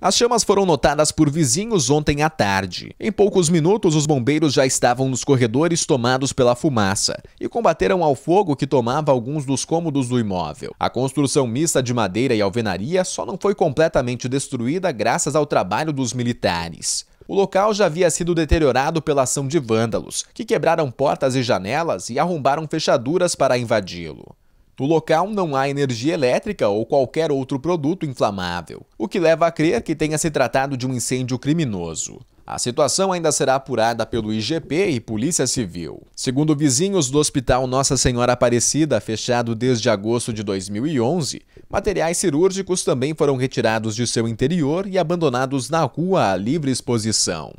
As chamas foram notadas por vizinhos ontem à tarde. Em poucos minutos, os bombeiros já estavam nos corredores tomados pela fumaça e combateram ao fogo que tomava alguns dos cômodos do imóvel. A construção mista de madeira e alvenaria só não foi completamente destruída graças ao trabalho dos militares. O local já havia sido deteriorado pela ação de vândalos, que quebraram portas e janelas e arrombaram fechaduras para invadi-lo. No local não há energia elétrica ou qualquer outro produto inflamável, o que leva a crer que tenha se tratado de um incêndio criminoso. A situação ainda será apurada pelo IGP e Polícia Civil. Segundo vizinhos do Hospital Nossa Senhora Aparecida, fechado desde agosto de 2011, materiais cirúrgicos também foram retirados de seu interior e abandonados na rua à livre exposição.